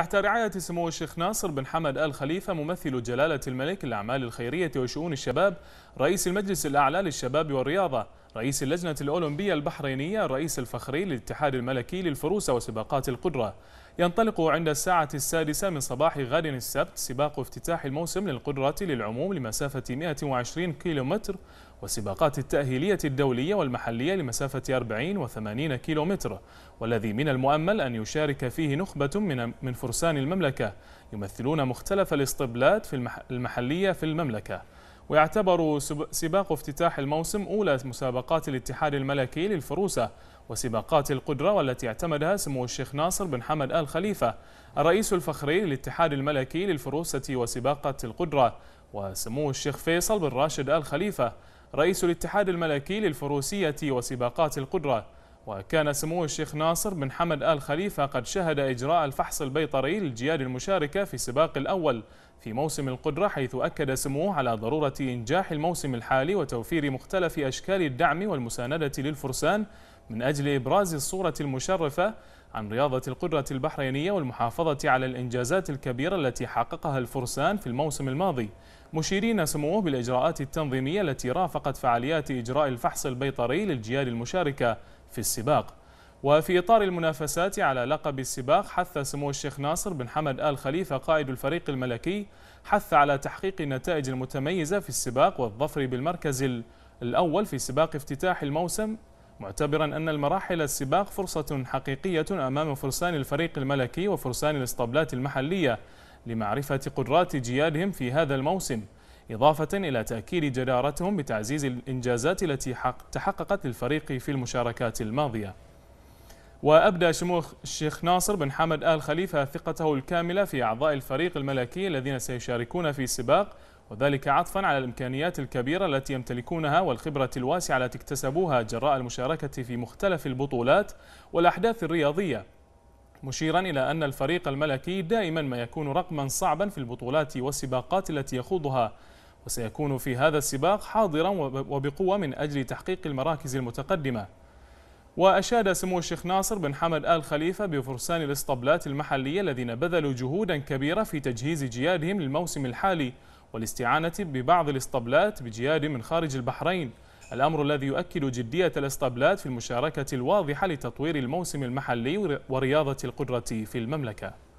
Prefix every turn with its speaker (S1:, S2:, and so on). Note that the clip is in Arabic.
S1: تحت رعاية سمو الشيخ ناصر بن حمد آل خليفة ممثل جلالة الملك للأعمال الخيرية وشؤون الشباب رئيس المجلس الأعلى للشباب والرياضة رئيس اللجنة الأولمبية البحرينية الرئيس الفخري للاتحاد الملكي للفروسة وسباقات القدرة ينطلق عند الساعة السادسة من صباح غد السبت سباق افتتاح الموسم للقدرة للعموم لمسافة 120 كيلومتر وسباقات التأهيلية الدولية والمحلية لمسافة 40 و 80 كيلومتر والذي من المؤمل أن يشارك فيه نخبة من من فرسان المملكة يمثلون مختلف الاستبلاد في المحلية في المملكة ويعتبر سباق افتتاح الموسم أولى مسابقات الاتحاد الملكي للفروسة وسباقات القدرة والتي اعتمدها سمو الشيخ ناصر بن حمد آل خليفة الرئيس الفخري للاتحاد الملكي للفروسة وسباقة القدرة وسمو الشيخ فيصل بن راشد آل خليفة رئيس الاتحاد الملكي للفروسية وسباقات القدرة وكان سمو الشيخ ناصر بن حمد آل خليفة قد شهد إجراء الفحص البيطري للجياد المشاركة في سباق الأول في موسم القدرة حيث أكد سموه على ضرورة إنجاح الموسم الحالي وتوفير مختلف أشكال الدعم والمساندة للفرسان من أجل إبراز الصورة المشرفة عن رياضة القدرة البحرينية والمحافظة على الإنجازات الكبيرة التي حققها الفرسان في الموسم الماضي مشيرين سموه بالإجراءات التنظيمية التي رافقت فعاليات إجراء الفحص البيطري للجيال المشاركة في السباق وفي إطار المنافسات على لقب السباق حث سمو الشيخ ناصر بن حمد آل خليفة قائد الفريق الملكي حث على تحقيق النتائج المتميزة في السباق والظفر بالمركز الأول في سباق افتتاح الموسم معتبرا أن المراحل السباق فرصة حقيقية أمام فرسان الفريق الملكي وفرسان الاسطبلات المحلية لمعرفة قدرات جيادهم في هذا الموسم إضافة إلى تأكيد جدارتهم بتعزيز الإنجازات التي تحققت للفريق في المشاركات الماضية وأبدى شموخ الشيخ ناصر بن حمد آل خليفة ثقته الكاملة في أعضاء الفريق الملكي الذين سيشاركون في السباق وذلك عطفا على الإمكانيات الكبيرة التي يمتلكونها والخبرة الواسعة التي اكتسبوها جراء المشاركة في مختلف البطولات والأحداث الرياضية مشيرا إلى أن الفريق الملكي دائما ما يكون رقما صعبا في البطولات والسباقات التي يخوضها وسيكون في هذا السباق حاضرا وبقوة من أجل تحقيق المراكز المتقدمة وأشاد سمو الشيخ ناصر بن حمد آل خليفة بفرسان الاسطبلات المحلية الذين بذلوا جهودا كبيرة في تجهيز جيادهم للموسم الحالي والاستعانة ببعض الاسطبلات بجياد من خارج البحرين الأمر الذي يؤكد جدية الاسطبلات في المشاركة الواضحة لتطوير الموسم المحلي ورياضة القدرة في المملكة